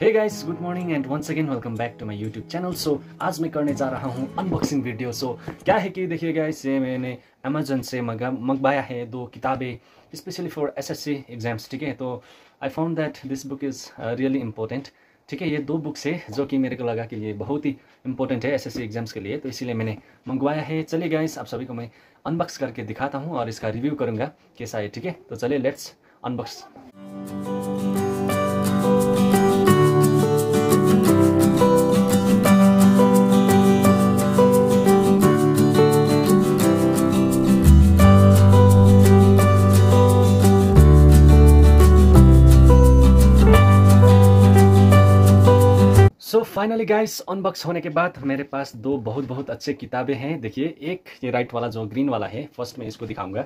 hey guys good morning and once again welcome back to my YouTube channel so आज मैं करने जा रहा हूँ अनबॉक्सिंग वीडियो सो so, क्या है कि देखिए गाइस ये मैंने अमेजोन से मंगा मंगवाया है दो किताबें स्पेशली फॉर एसएससी एग्जाम्स ठीक है तो I found that this book is really important ठीक है ये दो बुक्स है जो कि मेरे को लगा कि ये बहुत ही इंपॉर्टेंट है एसएससी एग्जाम्स के लिए तो इसीलिए मैंने मंगवाया है चलिए गाइस आप सभी को मैं अनबॉक्स करके दिखाता हूँ और इसका रिव्यू करूँगा कैसा है ठीक है तो चलिए let's unbox finally guys unbox होने के बाद मेरे पास दो बहुत बहुत अच्छे किताबें हैं देखिए एक ये राइट वाला जो ग्रीन वाला है फर्स्ट मैं इसको दिखाऊंगा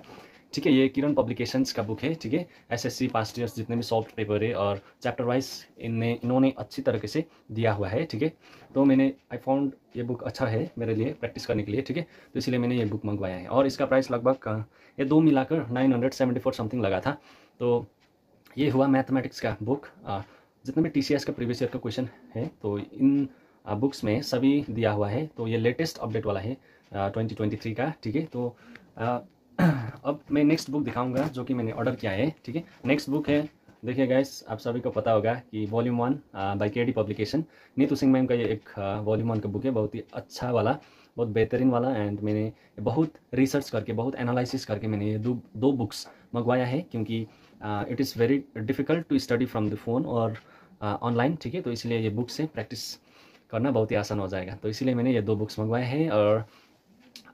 ठीक है ये किरण पब्लिकेशंस का बुक है ठीक है एसएससी पास्ट ईयर्स जितने भी सॉफ्ट पेपर है और चैप्टर वाइज इनने इन्होंने अच्छी तरीके से दिया हुआ है ठीक है तो मैंने आई फाउंड ये बुक अच्छा है मेरे लिए प्रैक्टिस करने के लिए ठीक है तो इसलिए मैंने ये बुक मंगवाया है और इसका प्राइस लगभग ये दो मिलाकर नाइन समथिंग लगा था तो ये हुआ मैथमेटिक्स का बुक जितने भी टी का प्रीवियस ईयर का क्वेश्चन है तो इन बुक्स में सभी दिया हुआ है तो ये लेटेस्ट अपडेट वाला है ट्वेंटी ट्वेंटी थ्री का ठीक है तो अब मैं नेक्स्ट बुक दिखाऊंगा जो कि मैंने ऑर्डर किया है ठीक है नेक्स्ट बुक है देखिए गाइस आप सभी को पता होगा कि volume one by K D publication Neetu Singh ma'am का ये एक वॉल्यूम वन का बुक है बहुत ही अच्छा वाला बहुत बेहतरीन वाला एंड मैंने बहुत रिसर्च करके बहुत एनालिसिस करके मैंने ये दो दो बुक्स मंगवाया है क्योंकि it is very difficult to study from the phone और ऑनलाइन ठीक है तो इसलिए ये बुक्स से प्रैक्टिस करना बहुत ही आसान हो जाएगा तो इसलिए मैंने ये दो बुक्स मंगवाए हैं और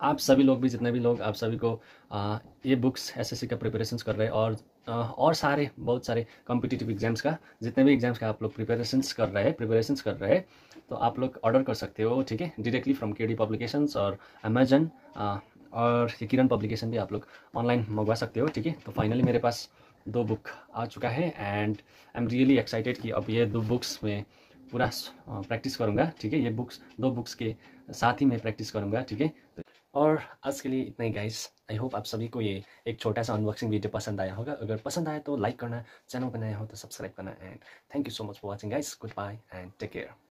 आप सभी लोग भी जितने भी लोग आप सभी को आ, uh, ये बुक्स एसएससी का प्रिपरेशन कर रहे हैं और आ, uh, और सारे बहुत सारे कॉम्पिटिटिव एग्जाम्स का जितने भी एग्जाम्स का आप लोग प्रिपरेशंस कर रहे हैं प्रिपरेशंस कर रहे हैं तो आप लोग ऑर्डर कर सकते हो ठीक है directly from K D publications और अमेजन uh, और ये किरण पब्लिकेशन भी आप लोग ऑनलाइन मंगवा सकते हो ठीक है तो फाइनली मेरे पास दो बुक आ चुका है and I am really excited कि अब ये दो बुक्स में पूरा प्रैक्टिस करूँगा ठीक है ये बुक्स दो बुक्स के साथ ही मैं प्रैक्टिस करूँगा ठीक है और आज के लिए इतना ही गाइस आई होप आप सभी को ये एक छोटा सा अनबॉक्सिंग वीडियो पसंद आया होगा अगर पसंद आया तो लाइक करना चैनल पर नया हो तो सब्सक्राइब करना and thank you so much for watching guys goodbye and take care